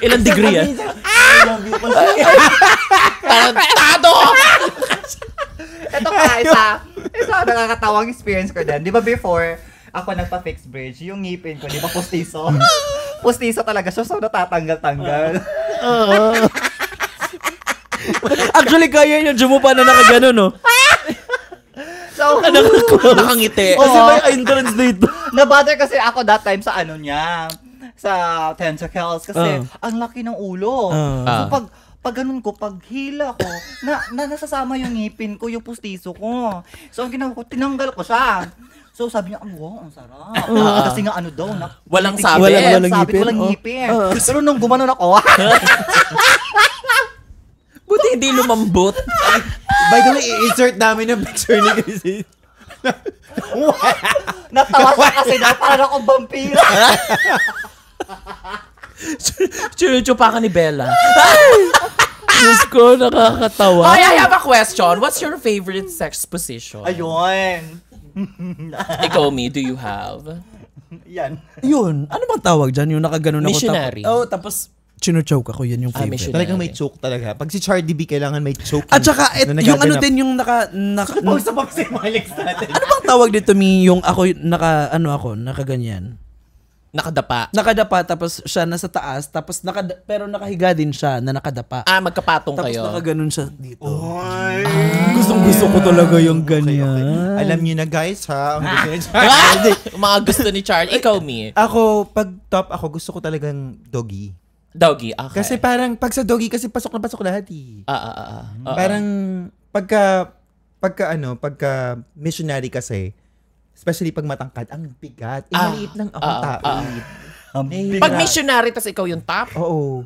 Ilang degree yan? I love you pala. Tarantado! Ito pala, isa, isa nakakatawang experience ko din. Di ba before, ako nagpa-fix bridge, yung ngipin ko, di ba pustiso? pustiso talaga siya, so natatanggal-tanggal. Oo. Actually, kaya yung Jumo na nakagano, no? Oh. So, ah, Nakaklock. Nakangiti. Kasi Oo. may entrance dito. Nabatter kasi ako that time sa ano niya, sa tentacles. Kasi Ah. ang laki ng ulo. Ah. so, pag pag ganun ko, pag hila ko, na, na nasasama yung ngipin ko, yung pustiso ko. So, ang ginawa ko, tinanggal ko siya. So, sabi niya, wow, ang sarap. Ah. Kasi nga ano daw, na, Walang sabit. Walang- walang Sabit, ngipin, walang oh. ngipin. Pero nung gumanon ako, Buti hindi lumambot. By the way, insert namin ang picture ni Chrissy. Natawa siya kasi na parang akong vampira. Chuchupa ka ni Bella. Diyos ko, nakakatawa. Ay, I have a question. What's your favorite sex position? Ayun. Ikaw, me, do you have? Yan. Yun. Ano bang tawag dyan? Yung nakaganon ako. Missionary. Tap- oh, tapos chinuchoke ako, yun yung ah, favorite. Ah, Talagang may choke talaga. Pag si Chardy B, kailangan may choke. At saka, et, na yung ano din, yung naka... naka Pause na si Alex natin. ano bang tawag dito, Mi, yung ako, naka, ano ako, naka ganyan? Nakadapa. Nakadapa, tapos siya nasa taas, tapos naka, pero nakahiga din siya na nakadapa. Ah, magkapatong tapos kayo. Tapos nakaganon siya dito. Oy. Ah, gustong gusto ko talaga yung ganyan. Okay, okay. Alam niyo na guys ha, ang gusto ah. ni Charlie. Mga gusto ni Charlie. Ikaw, me. Ako, pag top ako, gusto ko talagang doggy. Doggy, okay. Kasi parang, pag sa doggy, kasi pasok na pasok lahat eh. Ah, ah, ah. ah. Mm. Parang, pagka, pagka ano, pagka missionary kasi, especially pag matangkad, ang bigat. Eh, ah, maliit lang ako ah, ah, tao. Ah, eh. Ang Pag missionary, tas ikaw yung top? Oo.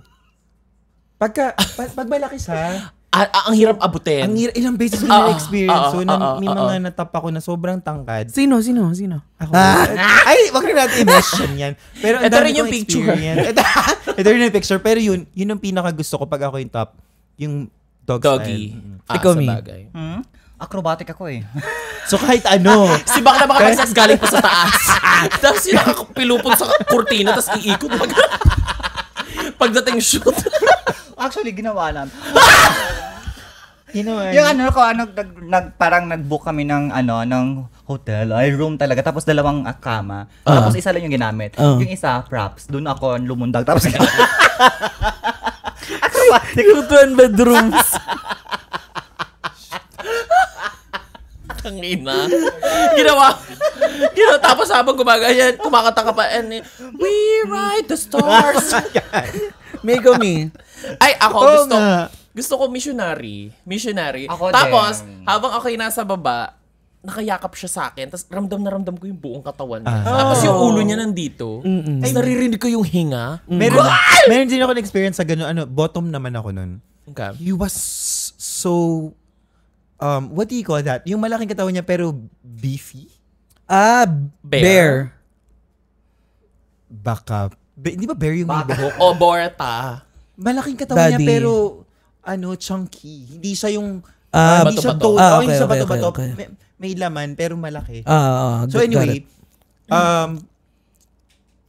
Pagka, pag, pag malaki sa, Ah, ah, ang hirap abutin. Ang hirap, ilang beses ko ah, na experience. so, ah, na, may mga natap ako na sobrang tangkad. Sino, sino, sino? Ako. Ah. Ay, wag na natin emotion yan. Pero ang ito rin yung picture. ito, ito rin yung picture. Pero yun, yun ang pinaka gusto ko pag ako yung top. Yung dog Doggy. style. Ah, Ikaw, me. Hmm? Acrobatic ako eh. so kahit ano. si Bak na makapagsags galing pa sa taas. tapos yung nakapilupon sa kurtina, tapos iikot. Pag... Pagdating shoot. Actually, ginawa lang. You know, yung ano ko, ano, nag, nag, parang nag kami ng, ano, ng hotel, ay room talaga, tapos dalawang uh, kama, uh, tapos isa lang yung ginamit. Uh, yung isa, props, doon ako lumundag, tapos Acrobatic. yung two bedrooms. Tangina. ina. Ginawa. Ginawa. Tapos habang gumagaya, kumakanta ka pa. And, We ride the stars. Megomi. Ay, ako oh, gusto. Nga gusto ko missionary. Missionary. Ako Tapos, din. habang ako'y nasa baba, nakayakap siya sa akin. Tapos ramdam na ramdam ko yung buong katawan niya. Ah. Tapos yung ulo niya nandito. Mm-mm. Tapos naririnig ko yung hinga. Meron, God! meron din ako na-experience sa gano'n. Ano, bottom naman ako nun. Okay. He was so... Um, what do you call that? Yung malaking katawan niya pero beefy? Ah, bear. bear. Baka. Be, di ba bear yung may buhok? O, Borta. Malaking katawan Daddy. niya pero ano, chunky. Hindi siya yung Ah, uh, hindi siya bato. Ah, okay, oh, okay, bato, okay, Okay. May, may laman pero malaki. Ah, uh, so anyway, um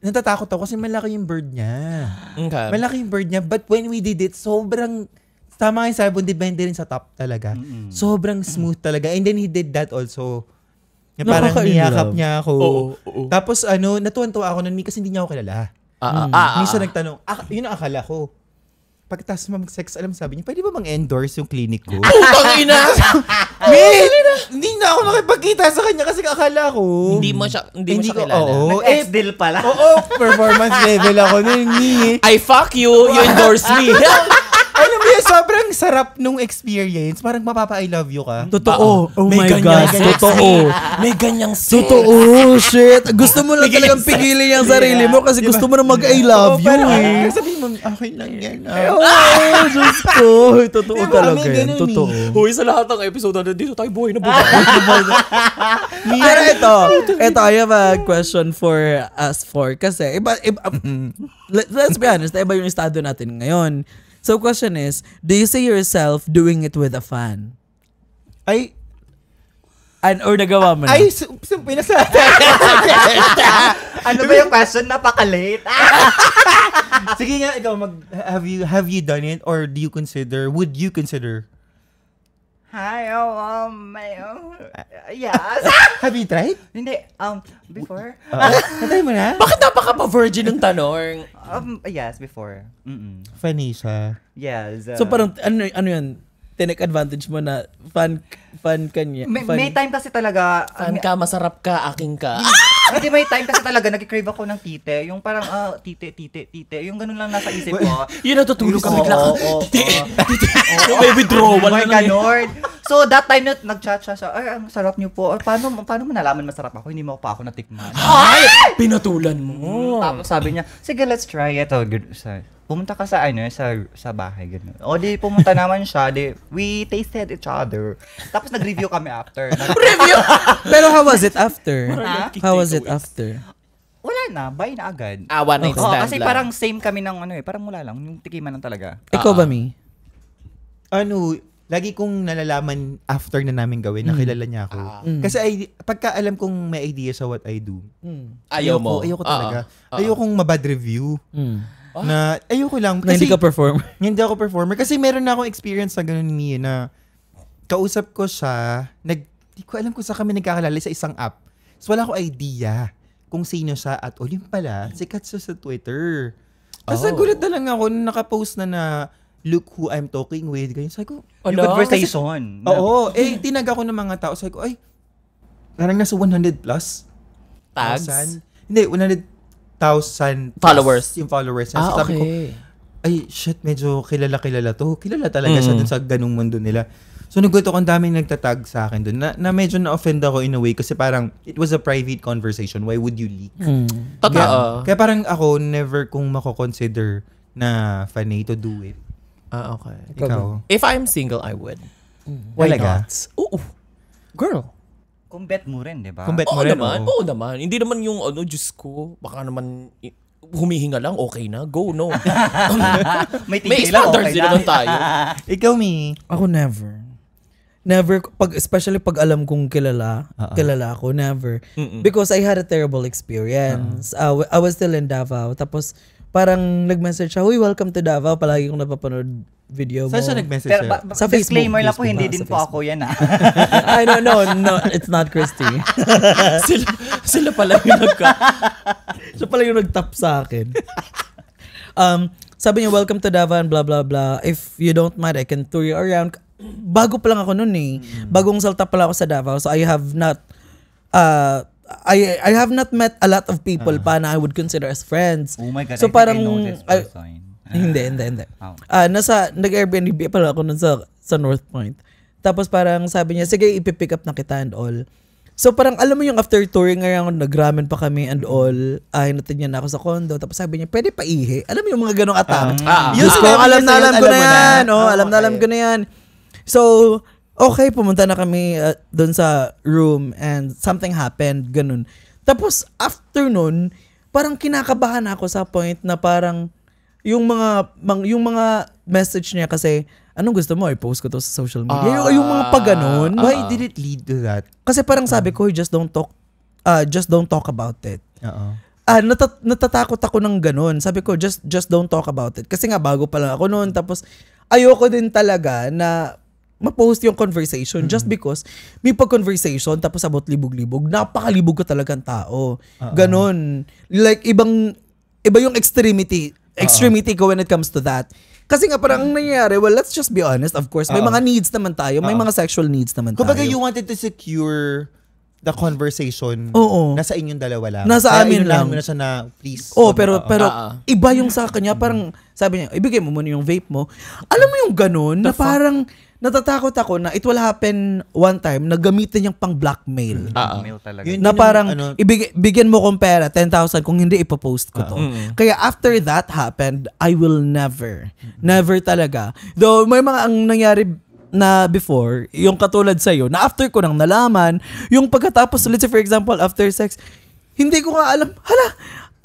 natatakot ako kasi malaki yung bird niya. Okay. Malaki yung bird niya. But when we did it, sobrang tama yung sabi, hindi bende rin sa top talaga. Mm-hmm. Sobrang smooth talaga. And then he did that also. Na parang niyakap niya ako. Oo, oo, oo. Tapos ano, natuwa ako noon kasi hindi niya ako kilala. Ah, ah, mm. ah, Minsan nagtanong, ah, yun ang akala ko pagkatapos mag-sex, alam sabi niya, pwede ba mang-endorse yung clinic ko? Putang ina! Me! hindi na ako makipagkita sa kanya kasi akala ko. Hindi mo siya, hindi, mo siya kilala. Oh, eh, deal pala. Oo, performance level ako nun, ni. I fuck you, you endorse me. Alam mo yun, sobrang sarap nung experience. Parang mapapa I love you ka. Totoo. Oh may my God. Totoo. May ganyang sex. Totoo. Shit. Gusto mo lang talagang pigilin yung sarili mo kasi diba? gusto mo na mag-I love oh, you. Eh. Sabi mo, okay lang yan. Oh, oh Diyos ko. Totoo diba, talaga yan. Eh. Totoo. Huy, sa lahat ng episode na dito tayo buhay na buhay. Pero ito, ito, I have a question for us four. Kasi, iba, iba, mm-hmm. let's be honest, iba yung estado natin ngayon. So question is, do you see yourself doing it with a fan? Ay, An or nagawa mo na? Ay, simple na Ano ba yung question? Napaka-late. Sige nga, ikaw, mag, have, you, have you done it? Or do you consider, would you consider Hi, oh, um, my, oh, yes. Have you tried? Hindi, um, before. Uh, Natry mo na? Bakit napaka-virgin ng tanong? Um, yes, before. Mm-mm. Funny Yes. Uh, so parang, ano, ano yan, tinake advantage mo na fan fan kanya. May, fan, may time kasi talaga fan ka masarap ka aking ka. Hindi ah! may time kasi talaga nagki-crave ako ng tite, yung parang ah, tite tite tite, yung ganun lang nasa isip ko. yun natutulog ka bigla. Tite. oo. May withdrawal na lang. So that time na nag-chat siya, ay, ang sarap niyo po. paano, paano mo nalaman masarap ako? Hindi mo pa ako natikman. Ay! Pinatulan mo. Tapos sabi niya, sige, let's try it. Oh, good. Sorry pumunta ka sa ano, sa, sa bahay, gano'n. O di, pumunta naman siya, di, we tasted each other. Tapos nag-review kami after. Review? Pero how was it after? Ha? How was it after? Wala na, bye na agad. Ah, one night Oo, stand kasi lang. parang same kami ng ano eh, parang mula lang, yung tikiman lang talaga. Ikaw ah. ba, Mi? ano, lagi kong nalalaman after na namin gawin, mm. nakilala niya ako. Ah. Mm. Kasi ay, pagka alam kong may idea sa what I do, mm. ayaw mo. Ayoko, ayoko ah, talaga. Ayokong mabad review. Mm. Na ayoko lang. Kasi, na hindi ka performer. hindi ako performer. Kasi meron na akong experience na ganun niya na kausap ko siya, nag, di ko alam kung saan kami nagkakalala sa isang app. So wala akong idea kung sino siya at o oh, pala, sikat siya sa Twitter. Tapos oh. nagulat na lang ako nung nakapost na na look who I'm talking with. Ganyan. Sabi ko, oh, yung conversation. oo. Eh, tinag ako ng mga tao. Sabi ko, ay, parang nasa 100 plus. Tags? Thousand. Hindi, 100 thousand followers. Yung followers niya. So, ah, okay. sabi ko, ay, shit, medyo kilala-kilala to. Kilala talaga mm. siya dun sa ganung mundo nila. So, nagulat ako, ang daming nagtatag sa akin dun. Na, na medyo na-offend ako in a way kasi parang, it was a private conversation. Why would you leak? Mm. Totoo. Kaya, kaya parang ako, never kung mako-consider na funny to do it. Ah, okay. Ikaw? If I'm single, I would. Mm. Why like not? Oo. Girl. Combat mo rin, di ba? Combat mo oo rin. Naman, oo. oo naman. Hindi naman yung ano, Diyos ko, baka naman humihinga lang, okay na. Go, no. may, may standards okay din naman tayo. Ikaw, me. Ako never. Never, pag, especially pag alam kong kilala, uh-uh. kilala ako, never. Mm-mm. Because I had a terrible experience. Uh-uh. Uh, I was still in Davao. Tapos, parang nag-message siya, Uy, welcome to Davao. Palagi kong napapanood video mo. Saan siya nag-message Pero, ba- sa Facebook. Disclaimer lang po, hindi din po ako yan ah. I don't know. no, it's not Christy. sila, sila pala yung nagka... siya pala yung nag-tap sa akin. Um, sabi niya, welcome to Davao and blah, blah, blah. If you don't mind, I can tour you around. Bago pa lang ako noon eh. Mm. Bagong salta pa lang ako sa Davao. So I have not uh, I I have not met a lot of people uh ah. pa na I would consider as friends. Oh my God, so I parang, I know this person. Uh, hindi, hindi, hindi. Ah. Oh. Uh, nasa, nag-Airbnb pala ako nun sa, sa North Point. Tapos parang sabi niya, sige, ipipick up na kita and all. So parang alam mo yung after touring nag nagramen pa kami and all, ay natin niya na ako sa condo. Tapos sabi niya, pwede pa ihi. Alam mo yung mga ganong atake. Um, uh, uh, uh, alam na alam ko na yan. Oh, alam na alam ko na yan. So, okay, pumunta na kami uh, doon sa room and something happened, ganun. Tapos, after nun, parang kinakabahan ako sa point na parang yung mga mang, yung mga message niya kasi anong gusto mo i-post ko to sa social media uh, yung, yung mga pagganon uh, ah, why did it lead to that kasi parang sabi ah. ko just don't talk uh, just don't talk about it uh-oh ah, nat- natatakot ako ng ganun. Sabi ko, just just don't talk about it. Kasi nga, bago pa lang ako noon. Tapos, ayoko din talaga na ma-post yung conversation mm-hmm. just because may pag-conversation tapos about libog-libog. Napakalibog ko talagang tao. Uh-oh. Ganon. Like, ibang, iba yung extremity. Extremity Uh-oh. ko when it comes to that. Kasi nga parang ang nangyayari, well, let's just be honest, of course, may Uh-oh. mga needs naman tayo, may Uh-oh. mga sexual needs naman Kumbaga, tayo. Kumbaga, you wanted to secure the conversation Oo. nasa inyong dalawa lang. Nasa Kaya amin lang. Kaya na please. Oo, pero, pero uh-uh. iba yung sa kanya. Parang sabi niya, ibigay mo muna yung vape mo. Alam mo yung ganun the na fuck? parang natatakot ako na it will happen one time na gamitin niyang pang blackmail. Mm. Ah, blackmail uh-uh. talaga. Yun, na parang ano, ibig, bigyan mo kong pera, 10,000 kung hindi ipopost ko to. Uh-huh. Kaya after that happened, I will never. Mm-hmm. Never talaga. Though may mga ang nangyari na before, yung katulad sa'yo, na after ko nang nalaman, yung pagkatapos, let's say for example, after sex, hindi ko nga alam, hala,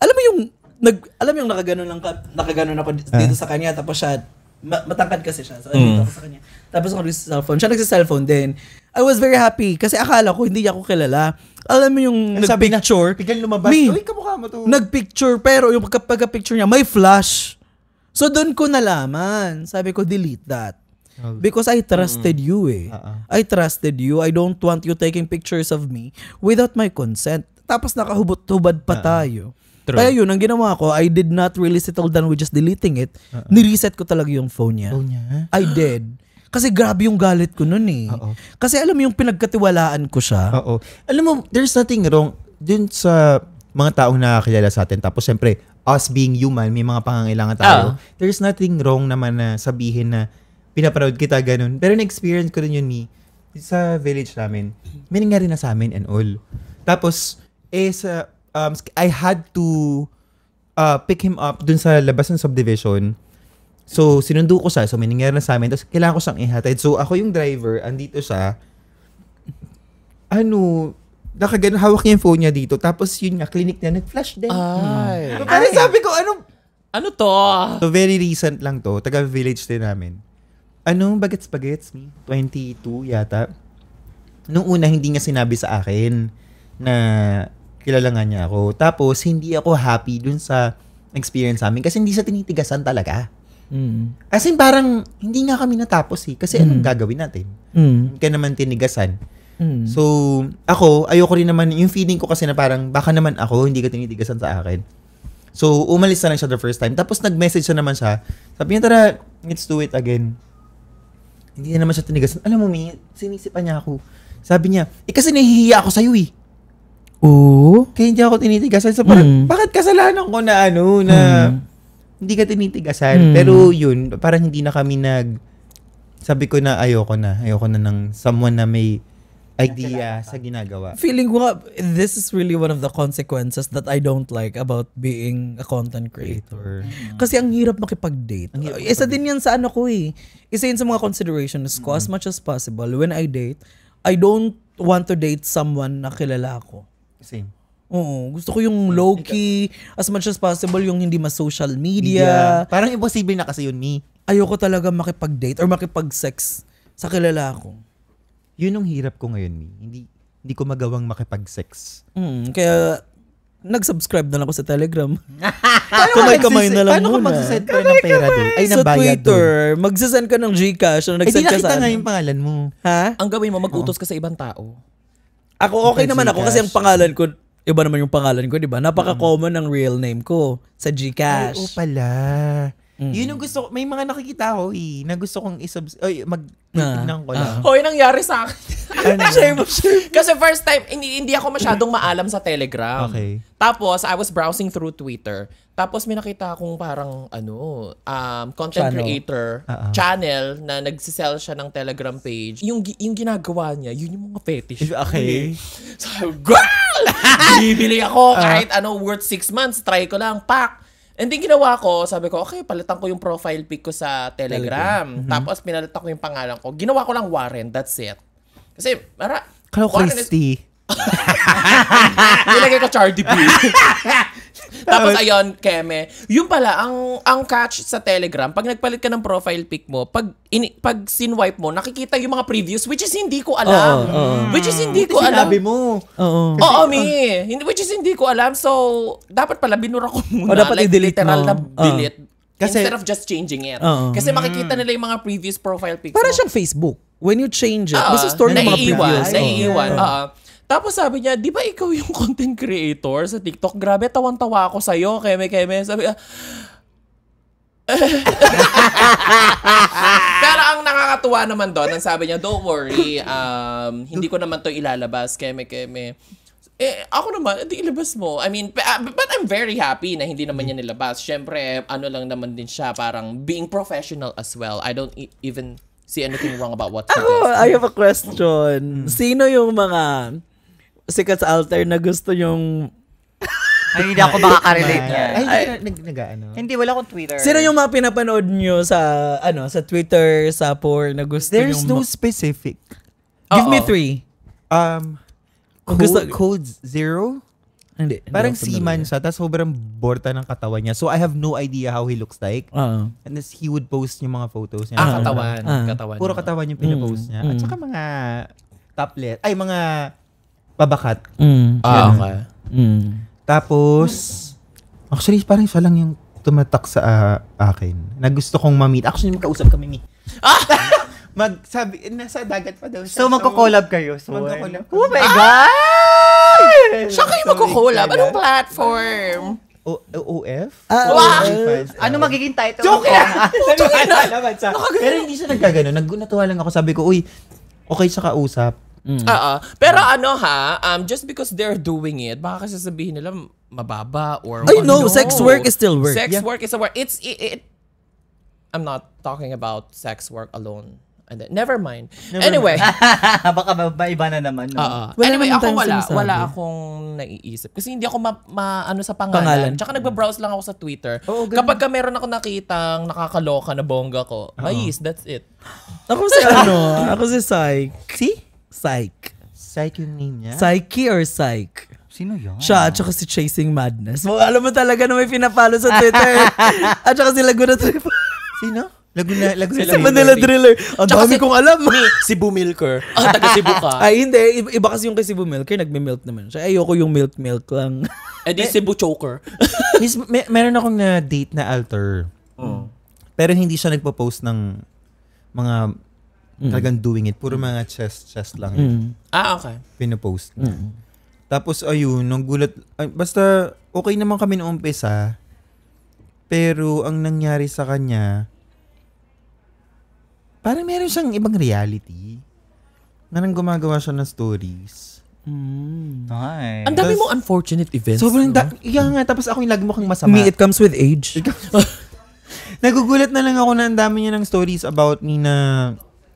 alam mo yung, nag, alam yung nakaganon lang, nakaganon ako dito eh? sa kanya, tapos siya, matangkad kasi siya, so mm. dito ako sa kanya. Tapos ako sa cellphone, siya nagsa-cellphone din. I was very happy kasi akala ko hindi niya ako kilala. Alam mo yung eh, nagpicture. Biglang lumabas. Me, Uy, kamukha mo to. Nagpicture pero yung pagka-picture niya may flash. So doon ko nalaman. Sabi ko delete that. Because I trusted mm you eh. Uh-uh. I trusted you. I don't want you taking pictures of me without my consent. Tapos nakahubot-hubad pa uh-uh. tayo. True. Kaya yun, ang ginawa ko, I did not really settle down with just deleting it. Uh-uh. Nireset ko talaga yung phone niya. Phone niya? I did. Kasi grabe yung galit ko noon eh. Uh-oh. Kasi alam mo yung pinagkatiwalaan ko siya. Oo. Alam mo, there's nothing wrong dun sa mga taong nakakilala sa atin. Tapos syempre, us being human, may mga pangangailangan tayo. Uh-oh. Ah. There's nothing wrong naman na sabihin na pinaproud kita, ganun. Pero na-experience ko rin yun ni sa village namin. May nangyari na sa amin and all. Tapos, eh, sa, um, I had to uh, pick him up dun sa labas ng subdivision. So, sinundo ko siya. So, may nangyari na sa amin. Tapos, kailangan ko siyang ihatid. So, ako yung driver. Andito siya. Ano, nakagano, hawak niya yung phone niya dito. Tapos, yun nga, clinic niya, nag-flash din. Ay. Pero sabi ko, ano, ano to? So, very recent lang to. Taga-village din namin ano, bagets bagets me, 22 yata. Nung una, hindi niya sinabi sa akin na kilala nga niya ako. Tapos, hindi ako happy dun sa experience namin kasi hindi sa tinitigasan talaga. Mm. As in, parang hindi nga kami natapos eh. Kasi mm. anong gagawin natin? Mm. Kaya naman tinigasan. Mm. So, ako, ayoko rin naman, yung feeling ko kasi na parang, baka naman ako, hindi ka tinitigasan sa akin. So, umalis na lang siya the first time. Tapos, nag-message na naman siya. Sabi niya, tara, let's do it again. Hindi na naman siya tinigasan. Alam mo, Ming, sinisipan niya ako. Sabi niya, eh kasi nahihiya ako sa'yo eh. Oo. Oh? Kaya hindi ako tinitigasan. So parang, mm. bakit kasalanan ko na ano, na mm. hindi ka tinitigasan? Mm. Pero yun, parang hindi na kami nag... Sabi ko na ayoko na. Ayoko na ng someone na may idea sa ginagawa. Feeling ko nga, this is really one of the consequences that I don't like about being a content creator. Mm-hmm. Kasi ang hirap makipag-date. Ang hirap Isa din yan sa ano ko eh. Isa yun sa mga considerations ko mm-hmm. as much as possible. When I date, I don't want to date someone na kilala ako. Same. Oo, gusto ko yung low-key, as much as possible, yung hindi ma-social media. media. Parang imposible na kasi yun, me. Ayoko talaga makipag-date or makipag-sex sa kilala ko. Yun ang hirap ko ngayon, Mi. Hindi, hindi ko magawang makipag-sex. Mm, kaya nag-subscribe na lang ako sa Telegram. Kamay-kamay na lang paano muna. Paano ka magsasend send rin ng pera doon? Ay, sa Twitter, doon. send ka ng Gcash na nag-send eh, ka sa amin. nga ano? yung pangalan mo. Ha? Ang gawin mo, mag-utos ka sa ibang tao. Ako okay Sa naman ako kasi ang pangalan ko, iba naman yung pangalan ko, di ba? Napaka-common ng real name ko sa Ay, oh pala. Mm-hmm. Yun ang gusto ko. May mga nakikita ko eh, na gusto kong isubs... Oy, mag... Tignan ah. ko lang. Uh-huh. Hoy, nangyari sa akin. shame, shame. Kasi first time, hindi, hindi ako masyadong maalam sa Telegram. Okay. Tapos, I was browsing through Twitter. Tapos may nakita akong parang ano, um, content channel. creator uh-huh. channel na nagsisell siya ng Telegram page. Yung yung ginagawa niya, yun yung mga fetish. Okay. Eh. So, girl! Bibili ako kahit uh-huh. ano worth 6 months, try ko lang, pack. And then ginawa ko, sabi ko, okay, palitan ko yung profile pic ko sa Telegram. Telegram. Mm-hmm. Tapos pinalitan ko yung pangalan ko. Ginawa ko lang Warren, that's it. Kasi, para... Hello, Christy. Nilagay ko Chardy B. Tapos ayun, Keme, yung pala, ang, ang catch sa Telegram, pag nagpalit ka ng profile pic mo, pag, in, pag sinwipe mo, nakikita yung mga previews, which is hindi ko alam. Oo, oo. Which is hindi ko alam. Sinabi mo. Oo. Oo, me. Hindi- Which is hindi ko alam. So, dapat pala binura ko muna. O, dapat like, i-delete literal mo. na Oo. delete. Kasi- instead of just changing it. Oo. Kasi makikita nila yung mga previous profile pics Para mo. siyang Facebook. When you change it, Oo, basta store yung mga naiiwan, previews. Oo. Naiiwan. Oo. Tapos sabi niya, di ba ikaw yung content creator sa TikTok? Grabe, tawan-tawa ako sa'yo, keme-keme. Sabi niya, Pero ang nakakatuwa naman doon, ang sabi niya, don't worry, um, hindi ko naman to ilalabas, keme-keme. Eh, ako naman, hindi ilabas mo. I mean, ah, but I'm very happy na hindi naman niya nilabas. Siyempre, ano lang naman din siya, parang being professional as well. I don't e, even see anything wrong about what he oh, does. I have a question. Mm. Sino yung mga sikat sa altar na gusto yung Ay, hindi ako makakarelate niya. Ay, ay, ay nag, ano. Hindi, wala akong Twitter. Sino yung mga pinapanood nyo sa, ano, sa Twitter, sa porn na gusto There's yung... There's no specific. Uh-oh. Give me three. Um, Code, gusto, code zero? Hindi. Parang seaman siya, tapos sobrang borta ng katawan niya. So I have no idea how he looks like. Uh-huh. And this, he would post yung mga photos niya. Ah, ah. katawan. Uh-huh. katawan. Puro katawan yung pinapost mm. niya. At mm. saka mga Tablet. Ay, mga babakat. Mm. Ah, okay. Mm. Tapos, actually, parang siya lang yung tumatak sa uh, akin. Na gusto kong mamit. Actually, magkausap kami ni. Ah! Mag, sabi, nasa dagat pa daw siya. So, magko-collab kayo, so. Magko-collab. Oh my God! Ah! Siya kayo so, magko-collab? Anong platform? O- OF? Ah, wow! Ano magiging title? Joke lang! Sabi ko, alam, Pero hindi siya nagkagano. Nag lang ako. Sabi ko, uy, okay sa kausap Mm. Uh-uh. Pero mm. ano ha, um, just because they're doing it, baka kasi sabihin nila mababa or I know, no. sex work is still work. Sex yeah. work is a work. It's it, it I'm not talking about sex work alone. And then, never mind. Never anyway. Mind. Baka maiba na naman. No? Uh-uh. Wala anyway, ako wala. Sinasabi. Wala akong naiisip. Kasi hindi ako ma, ma ano sa pangalan. pangalan. Tsaka nagbabrowse lang ako sa Twitter. Oo, Kapag ka meron ako nakitang nakakaloka na bongga ko, uh-huh. mayis, that's it. Ako si ano, ako si Sai. See? Psych. Psych yung name niya? Psyche or Psych? Sino yun? Siya, at saka si Chasing Madness. Mo, alam mo talaga na may pinapalo sa Twitter. at saka si Laguna Trip. Sino? Laguna, Laguna si Manila Driller. Ang dami si, kong alam. si Bumilker. Ah, taga Cebu ka. Ay, hindi. Iba kasi yung kay Cebu Milker, nagme-milk naman siya. Ayoko yung milk-milk lang. eh di eh, Cebu Choker. Miss, may, meron akong na-date na alter. Oh. Pero hindi siya nagpo-post ng mga mm Talagang doing it. Puro mga chest, chest lang. mm Ah, okay. Pinopost. mm Tapos ayun, nung gulat, ay, basta okay naman kami noong umpisa. Pero ang nangyari sa kanya, parang meron siyang ibang reality. Na nang gumagawa siya ng stories. Mm. Nice. Ang dami mo unfortunate events. Sobrang no? da- yeah, nga, tapos ako yung lagi mukhang masama. Me, it comes with age. Nagugulat na lang ako na ang dami niya ng stories about me na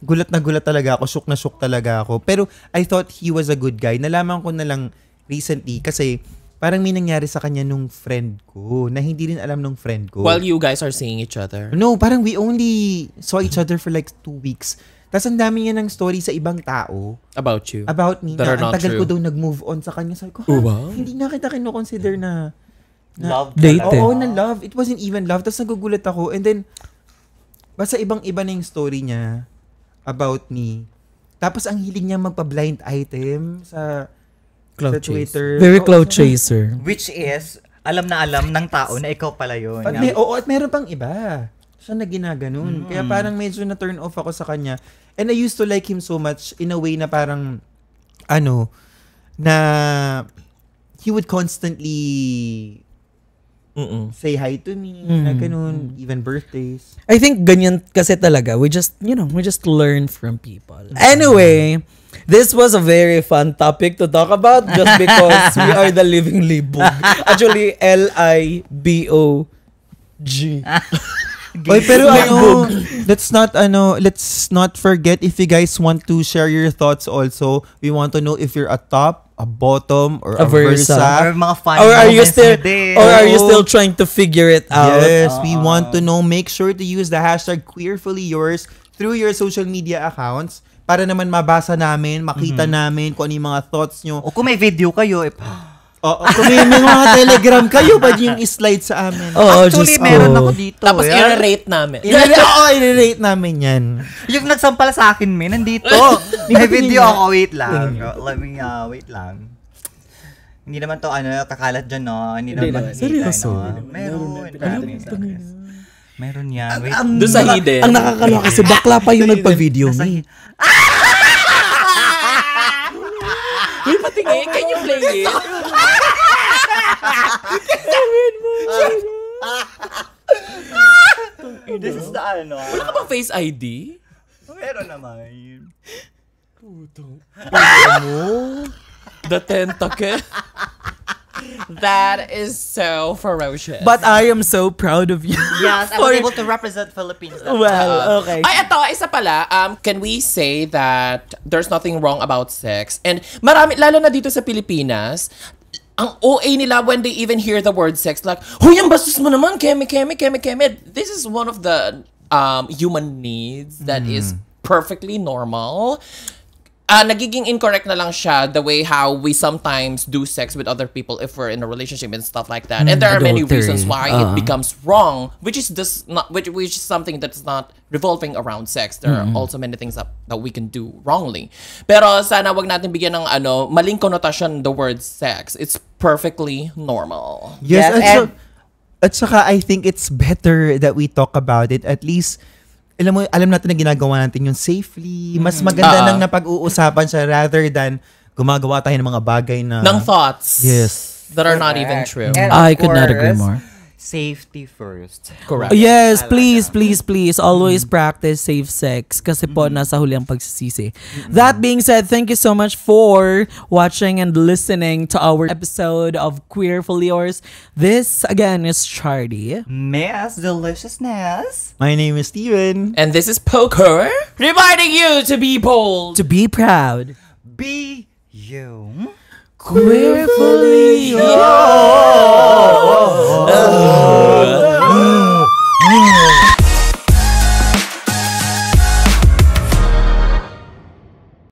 gulat na gulat talaga ako, shook na shook talaga ako. Pero I thought he was a good guy. Nalaman ko na lang recently kasi parang may nangyari sa kanya nung friend ko na hindi rin alam nung friend ko. While you guys are seeing each other? No, parang we only saw each other for like two weeks. Tapos ang dami niya ng story sa ibang tao. About you. About me. That na, are not ang tagal true. ko daw nag-move on sa kanya. Sabi ko, oh, wow. hindi na kita kinoconsider na... na love. Dated. Oo, oh, na love. It wasn't even love. Tapos nagugulat ako. And then, basta ibang-iba na yung story niya about me. Tapos ang hiling niya magpa-blind item sa sa Twitter. Chase. Very cloud chaser. Which is, alam na alam ng tao na ikaw pala yun. Pag may, oo, at meron pang iba. Siya na ginaganon. Mm. Kaya parang medyo na turn off ako sa kanya. And I used to like him so much in a way na parang, ano, na he would constantly Mm-mm. say hi to me, mm-hmm. na ganun, even birthdays. I think ganyan kasi talaga. We just, you know, we just learn from people. Anyway, this was a very fun topic to talk about just because we are the living libog. Actually, L-I-B-O-G. Oy, pero ano, let's not ano, let's not forget if you guys want to share your thoughts also. We want to know if you're a top a bottom or a, a versa. versa. Or mga fine or are you still Or are you oh. still trying to figure it out? Yes, uh we ah. want to know. Make sure to use the hashtag queerfully yours through your social media accounts para naman mabasa namin, makita mm-hmm. namin kung ano yung mga thoughts nyo. O kung may video kayo, eh, Oo, oh, kung may mga telegram kayo, ba yung slide sa amin? Oo, oh, Actually, just, meron ako dito. Tapos eh. i-rate namin. oo, oh, i-rate namin yan. Yung nagsampal sa akin, may nandito. may video ako, wait lang. Let me, uh, wait lang. Hindi naman to, ano, kakalat dyan, no? Hindi, Hindi naman. Seryoso. No? Meron. Meron. Meron yan. Wait. Ang, Doon sa hidden. Ang nakakalawa kasi bakla pa yung nagpa-video. Ah! Uy, patingin. Can you play it? Gawin mo. This is the ano. Wala ka bang face ID? Meron naman. Putong. Puto mo. The tentacle. That is so ferocious. But I am so proud of you. Yes, I was able to represent Philippines. Well, okay. Ay, ito, isa pala. Um, can we say that there's nothing wrong about sex? And marami, lalo na dito sa Pilipinas, ang OA nila when they even hear the word sex, like, Huy, bastos mo naman, keme, keme, keme, keme. This is one of the um, human needs that mm. is perfectly normal. Uh, nagiging incorrect na lang siya the way how we sometimes do sex with other people if we're in a relationship and stuff like that. Mm, and there are many reasons why uh it uh-huh. becomes wrong, which is this not which, which is something that's not revolving around sex. There mm are mm-hmm. also many things that, that we can do wrongly. Pero sana wag natin bigyan ng ano, maling the word sex. It's perfectly normal. Yes, yes and, and, so, at saka I think it's better that we talk about it at least alam mo alam natin na ginagawa natin yung safely. Mas mm. maganda uh, lang na pag-uusapan siya rather than gumagawa tayo ng mga bagay na ng thoughts. Yes. That are not even true. And ah. I course, could not agree more. safety first. Correct. Yes, please, please, please. Always mm-hmm. practice safe sex kasi po mm-hmm. nasa huli ang pagsisisi. Mm-hmm. That being said, thank you so much for watching and listening to our episode of Queerfully Yours. This, again, is Charlie. Miss Deliciousness. My name is Steven. And this is Poker. Reminding you to be bold. To be proud. Be you. Queerfully yours.